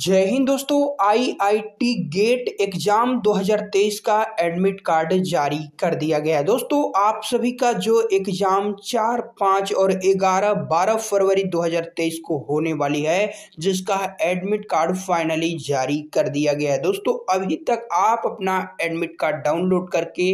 जय हिंद दोस्तों IIT gate exam 2023 का एडमिट कार्ड जारी कर दिया गया है दोस्तों आप सभी का जो एग्जाम चार पाँच और ग्यारह बारह फरवरी 2023 को होने वाली है जिसका एडमिट कार्ड फाइनली जारी कर दिया गया है दोस्तों अभी तक आप अपना एडमिट कार्ड डाउनलोड करके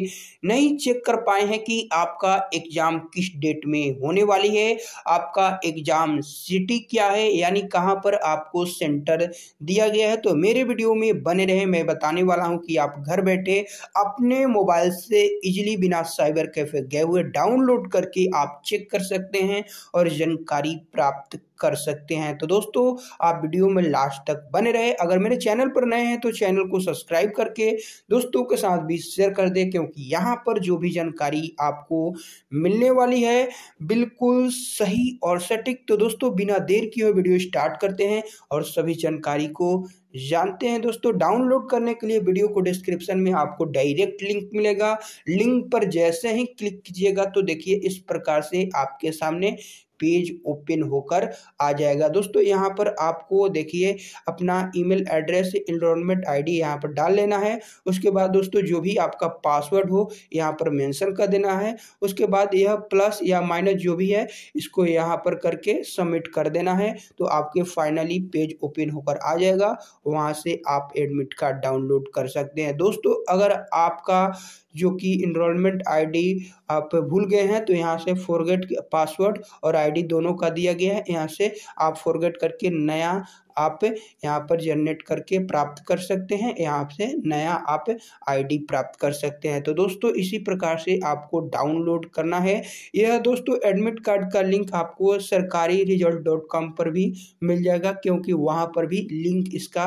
नहीं चेक कर पाए हैं कि आपका एग्जाम किस डेट में होने वाली है आपका एग्जाम सिटी क्या है यानी कहाँ पर आपको सेंटर दिया गया है तो मेरे वीडियो में बने रहे मैं बताने वाला हूँ कि आप घर बैठे अपने मोबाइल से इजिली बिना साइबर कैफे गए हुए डाउनलोड करके आप चेक कर सकते हैं और जानकारी प्राप्त कर सकते हैं तो दोस्तों आप वीडियो में लास्ट तक बने रहे अगर मेरे चैनल पर नए हैं तो चैनल को सब्सक्राइब करके दोस्तों के साथ भी शेयर कर दें क्योंकि यहाँ पर जो भी जानकारी आपको मिलने वाली है बिल्कुल सही और सटीक तो दोस्तों बिना देर किए वीडियो स्टार्ट करते हैं और सभी जानकारी को जानते हैं दोस्तों डाउनलोड करने के लिए वीडियो को डिस्क्रिप्शन में आपको डायरेक्ट लिंक मिलेगा लिंक पर जैसे ही क्लिक कीजिएगा तो देखिए इस प्रकार से आपके सामने पेज ओपन होकर आ जाएगा दोस्तों यहाँ पर आपको देखिए अपना ईमेल एड्रेस इनरोलमेंट आईडी यहाँ पर डाल लेना है उसके बाद दोस्तों जो भी आपका पासवर्ड हो यहाँ पर मेंशन कर देना है उसके बाद यह प्लस या माइनस जो भी है इसको यहाँ पर करके सबमिट कर देना है तो आपके फाइनली पेज ओपन होकर आ जाएगा वहाँ से आप एडमिट कार्ड डाउनलोड कर सकते हैं दोस्तों अगर आपका जो कि इनरोलमेंट आईडी आप भूल गए हैं तो यहाँ से फॉरगेट पासवर्ड और आईडी दोनों का दिया गया है यहाँ से आप फॉरगेट करके नया आप यहाँ पर जनरेट करके प्राप्त कर सकते हैं यहाँ से नया आप आईडी प्राप्त कर सकते हैं तो दोस्तों इसी प्रकार से आपको डाउनलोड करना है यह दोस्तों एडमिट कार्ड का लिंक आपको सरकारी रिजल्ट डॉट कॉम पर भी मिल जाएगा क्योंकि वहाँ पर भी लिंक इसका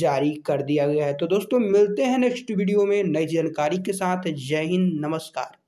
जारी कर दिया गया है तो दोस्तों मिलते हैं नेक्स्ट वीडियो में नई जानकारी के साथ जय हिंद नमस्कार